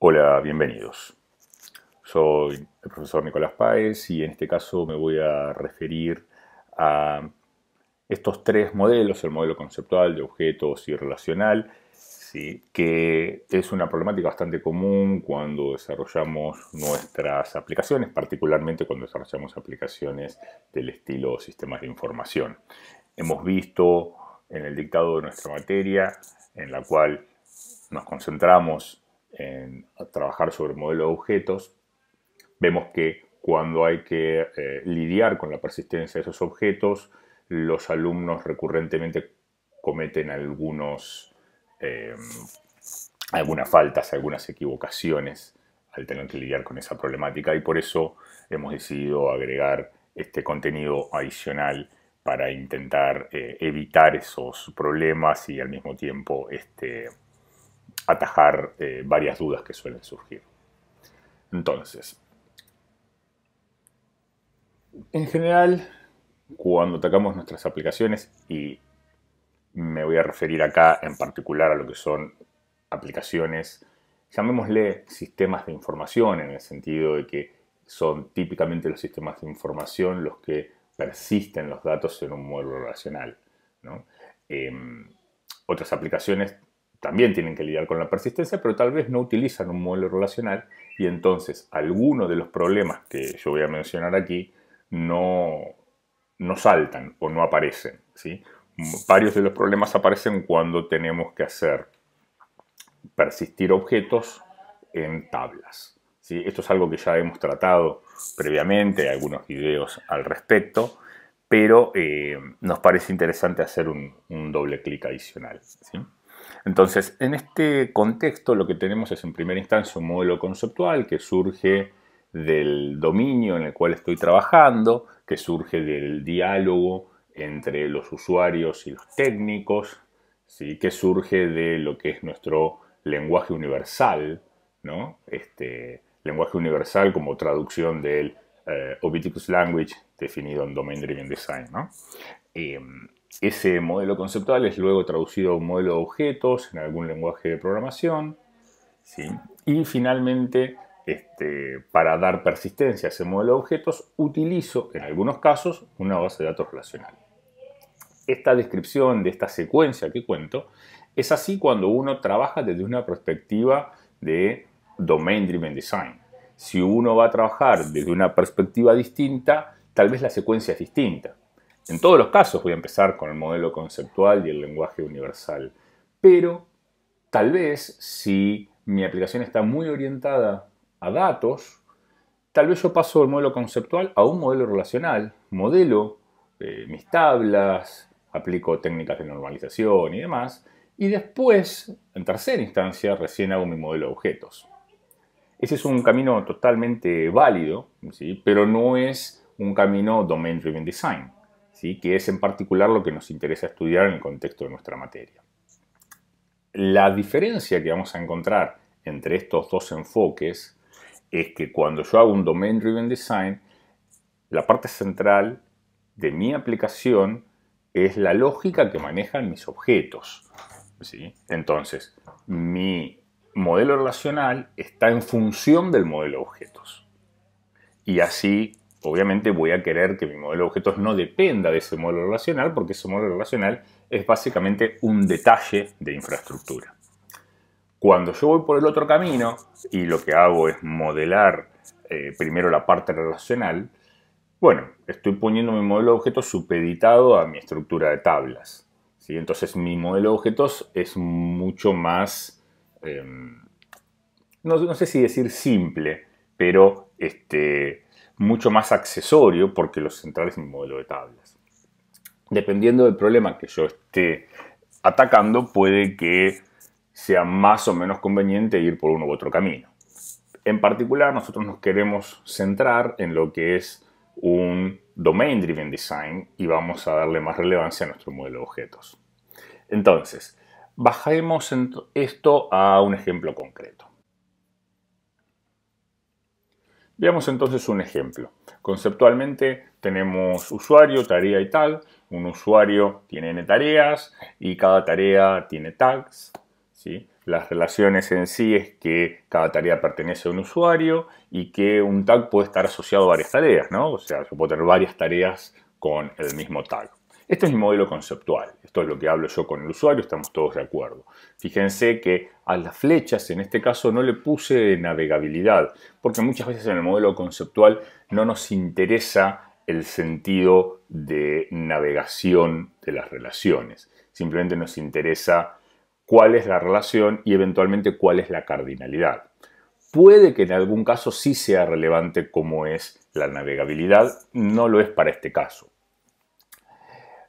Hola, bienvenidos. Soy el profesor Nicolás Páez y en este caso me voy a referir a estos tres modelos, el modelo conceptual de objetos y relacional, que es una problemática bastante común cuando desarrollamos nuestras aplicaciones, particularmente cuando desarrollamos aplicaciones del estilo sistemas de información. Hemos visto en el dictado de nuestra materia, en la cual nos concentramos en trabajar sobre el modelo de objetos, vemos que cuando hay que eh, lidiar con la persistencia de esos objetos, los alumnos recurrentemente cometen algunos, em, algunas faltas, algunas equivocaciones al tener que lidiar con esa problemática y por eso hemos decidido agregar este contenido adicional para intentar eh, evitar esos problemas y al mismo tiempo este, atajar eh, varias dudas que suelen surgir. Entonces, en general, cuando atacamos nuestras aplicaciones, y me voy a referir acá en particular a lo que son aplicaciones, llamémosle sistemas de información, en el sentido de que son típicamente los sistemas de información los que persisten los datos en un modelo relacional. Em, otras aplicaciones también tienen que lidiar con la persistencia, pero tal vez no utilizan un modelo relacional y entonces algunos de los problemas que yo voy a mencionar aquí no, saltan o no aparecen. ¿sí? Varios de los problemas aparecen cuando tenemos que hacer persistir objetos en tablas. ¿sí? Esto es algo que ya hemos tratado previamente, algunos videos al respecto, pero eh, nos parece interesante hacer un, un doble clic adicional. ¿sí? Entonces, en este contexto lo que tenemos es en primera instancia un modelo conceptual que surge del dominio en el cual estoy trabajando, que surge del diálogo entre los usuarios y los técnicos, ¿sí? que surge de lo que es nuestro lenguaje universal, ¿no? este lenguaje universal como traducción del eh, Language definido en Domain Driven Design. ¿no? Em, ese modelo conceptual es luego traducido a un modelo de objetos en algún lenguaje de programación. Y finalmente, este, para dar persistencia a ese modelo de objetos, utilizo en algunos casos una base de datos relacional. Esta descripción de esta secuencia que cuento es así cuando uno trabaja desde una perspectiva de Domain Driven Design. Si uno va a trabajar desde una perspectiva distinta, tal vez la secuencia es distinta. En todos los casos voy a empezar con el modelo conceptual y el lenguaje universal. Pero tal vez si mi aplicación está muy orientada a datos, tal vez yo paso del modelo conceptual a un modelo relacional, modelo eh, mis tablas, aplico técnicas de normalización y demás, y después, en tercera instancia, recién hago mi modelo de objetos. Ese es un camino totalmente válido, ¿sí? pero no es un camino Domain Driven Design. ¿sí? que es en particular lo que nos interesa estudiar en el contexto de nuestra materia. La diferencia que vamos a encontrar entre estos dos enfoques es que cuando yo hago un Domain Driven Design, la parte central de mi aplicación es la lógica que manejan mis objetos. ¿sí? Entonces, mi modelo relacional está en función del modelo de objetos. Y así obviamente voy a querer que mi modelo de objetos no dependa de ese modelo relacional, porque ese modelo relacional es básicamente un detalle de infraestructura. Cuando yo voy por el otro camino y lo que hago es modelar eh, primero la parte relacional, bueno, estoy poniendo mi modelo de objetos supeditado a mi estructura de tablas. Entonces mi modelo de objetos es mucho más, em, no sé si decir simple, pero este, mucho más accesorio porque lo central es mi modelo de tablas. Dependiendo del problema que yo esté atacando, puede que sea más o menos conveniente ir por uno u otro camino. En particular, nosotros nos queremos centrar en lo que es un domain driven design y vamos a darle más relevancia a nuestro modelo de objetos. Entonces, bajemos esto a un ejemplo concreto. Veamos entonces un ejemplo. Conceptualmente tenemos usuario, tarea y tal. Un usuario tiene tareas y cada tarea tiene tags. Las relaciones en sí es que cada tarea pertenece a un usuario y que un tag puede estar asociado a varias tareas. ¿no? O sea, yo tener varias tareas con el mismo tag. Esto es mi modelo conceptual, esto es lo que hablo yo con el usuario, estamos todos de acuerdo. Fíjense que a las flechas en este caso no le puse navegabilidad, porque muchas veces en el modelo conceptual no nos interesa el sentido de navegación de las relaciones, simplemente nos interesa cuál es la relación y eventualmente cuál es la cardinalidad. Puede que en algún caso sí sea relevante cómo es la navegabilidad, no lo es para este caso.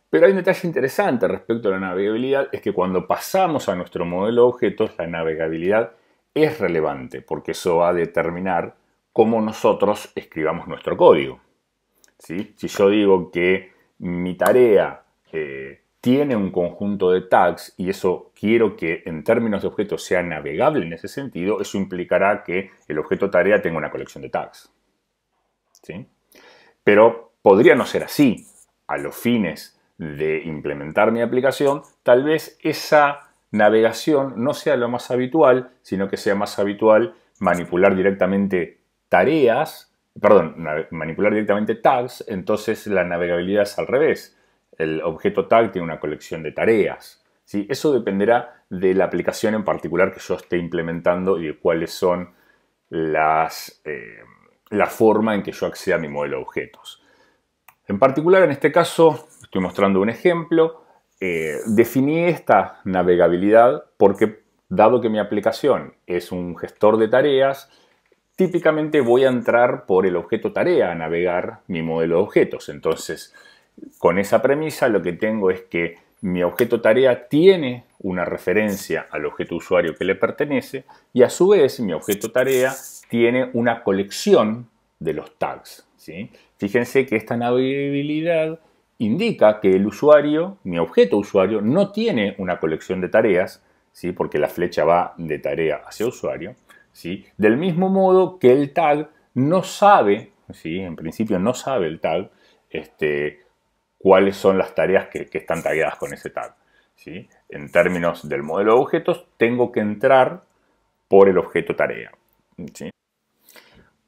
Pero hay un detalle interesante respecto a la navegabilidad, es que cuando pasamos a nuestro modelo de objetos, la navegabilidad es relevante, porque eso va a determinar cómo nosotros escribamos nuestro código. Si yo digo que mi tarea eh, tiene un conjunto de tags y eso quiero que en términos de objetos sea navegable en ese sentido, eso implicará que el objeto tarea tenga una colección de tags. ¿Sí? Pero podría no ser así a los fines de implementar mi aplicación, tal vez esa navegación no sea lo más habitual, sino que sea más habitual manipular directamente tareas, perdón, manipular directamente tags, entonces la navegabilidad es al revés. El objeto tag tiene una colección de tareas. ¿sí? Eso dependerá de la aplicación en particular que yo esté implementando y de cuáles son las, eh, la forma en que yo acceda a mi modelo de objetos. En particular, en este caso, estoy mostrando un ejemplo. Eh, definí esta navegabilidad porque, dado que mi aplicación es un gestor de tareas, típicamente voy a entrar por el objeto tarea a navegar mi modelo de objetos. Entonces, con esa premisa lo que tengo es que mi objeto tarea tiene una referencia al objeto usuario que le pertenece y a su vez mi objeto tarea tiene una colección de los tags. Fíjense que esta navegabilidad indica que el usuario, mi objeto usuario, no tiene una colección de tareas, ¿sí? porque la flecha va de tarea hacia usuario, ¿sí? del mismo modo que el tag no sabe, ¿sí? en principio no sabe el tag, este, cuáles son las tareas que, están tagueadas con ese tag. ¿sí? En términos del modelo de objetos, tengo que entrar por el objeto tarea.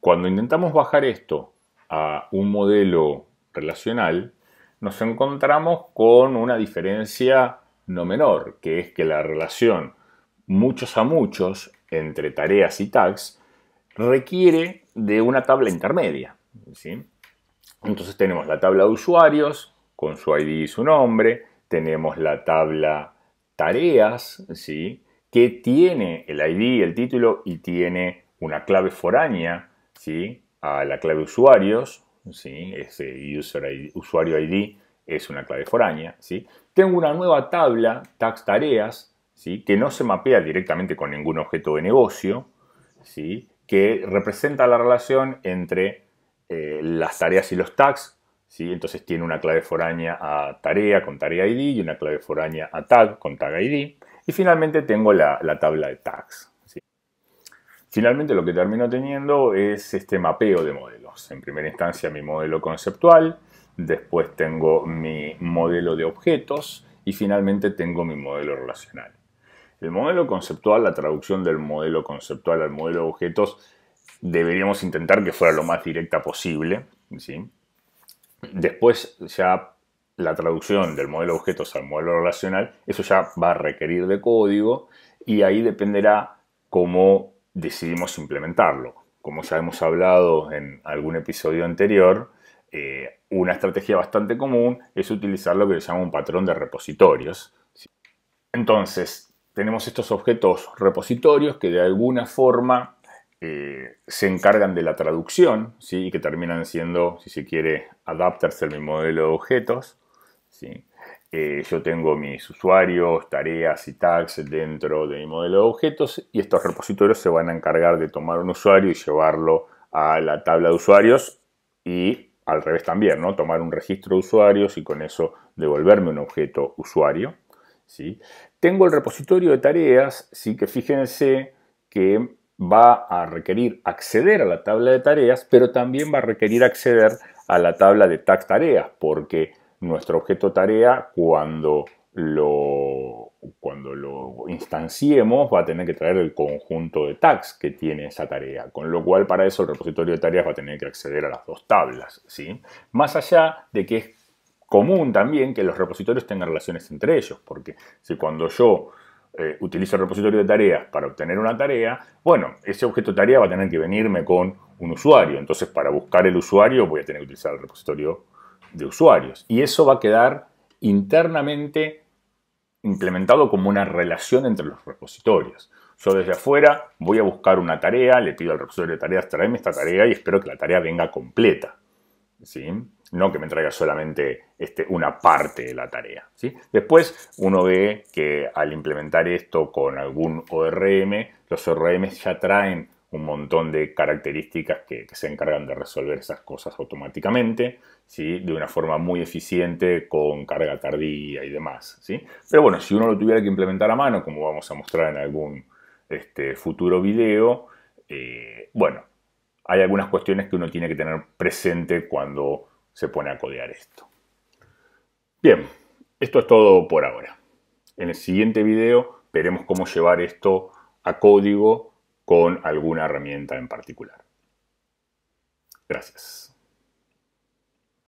Cuando intentamos bajar esto a un modelo relacional, nos encontramos con una diferencia no menor, que es que la relación muchos a muchos entre tareas y tags requiere de una tabla intermedia. Entonces tenemos la tabla de usuarios con su ID y su nombre, tenemos la tabla tareas, ¿sí? que tiene el ID, el título y tiene una clave foránea ¿sí? a la clave usuarios ese usuario ID es una clave foránea. ¿sí? Tengo una nueva tabla, tax tareas, ¿sí? que no se mapea directamente con ningún objeto de negocio, ¿sí? que representa la relación entre eh, las tareas y los tags. Entonces tiene una clave foránea a tarea con tarea ID y una clave foránea a tag con tag ID. Y finalmente tengo la, la tabla de tags. Finalmente lo que termino teniendo es este mapeo de modelos. En primera instancia mi modelo conceptual, después tengo mi modelo de objetos y finalmente tengo mi modelo relacional. El modelo conceptual, la traducción del modelo conceptual al modelo de objetos, deberíamos intentar que fuera lo más directa posible. Después ya la traducción del modelo de objetos al modelo relacional, eso ya va a requerir de código y ahí dependerá cómo decidimos implementarlo. Como ya hemos hablado en algún episodio anterior, eh, una estrategia bastante común es utilizar lo que se llama un patrón de repositorios. Entonces, tenemos estos objetos repositorios que de alguna forma eh, se encargan de la traducción ¿sí? y que terminan siendo, si se quiere, adapters al mi modelo de objetos. ¿sí? Eh, yo tengo mis usuarios, tareas y tags dentro de mi modelo de objetos y estos repositorios se van a encargar de tomar un usuario y llevarlo a la tabla de usuarios y al revés también, ¿no? Tomar un registro de usuarios y con eso devolverme un objeto usuario. ¿sí? Tengo el repositorio de tareas, sí que fíjense que va a requerir acceder a la tabla de tareas, pero también va a requerir acceder a la tabla de tag tareas, porque nuestro objeto tarea cuando lo, cuando lo instanciemos va a tener que traer el conjunto de tags que tiene esa tarea, con lo cual para eso el repositorio de tareas va a tener que acceder a las dos tablas. ¿sí? Más allá de que es común también que los repositorios tengan relaciones entre ellos, porque si cuando yo eh, utilizo el repositorio de tareas para obtener una tarea, bueno, ese objeto tarea va a tener que venirme con un usuario, entonces para buscar el usuario voy a tener que utilizar el repositorio de usuarios. Y eso va a quedar internamente implementado como una relación entre los repositorios. Yo desde afuera voy a buscar una tarea, le pido al repositorio de tareas, tráeme esta tarea y espero que la tarea venga completa. ¿Sí? No que me traiga solamente este, una parte de la tarea. ¿sí? Después uno ve que al implementar esto con algún ORM, los ORM ya traen un montón de características que, se encargan de resolver esas cosas automáticamente, ¿sí? de una forma muy eficiente con carga tardía y demás. ¿sí? Pero bueno, si uno lo tuviera que implementar a mano, como vamos a mostrar en algún este, futuro video, eh, bueno, hay algunas cuestiones que uno tiene que tener presente cuando se pone a codear esto. Bien, esto es todo por ahora. En el siguiente video veremos cómo llevar esto a código con alguna herramienta en particular. Gracias.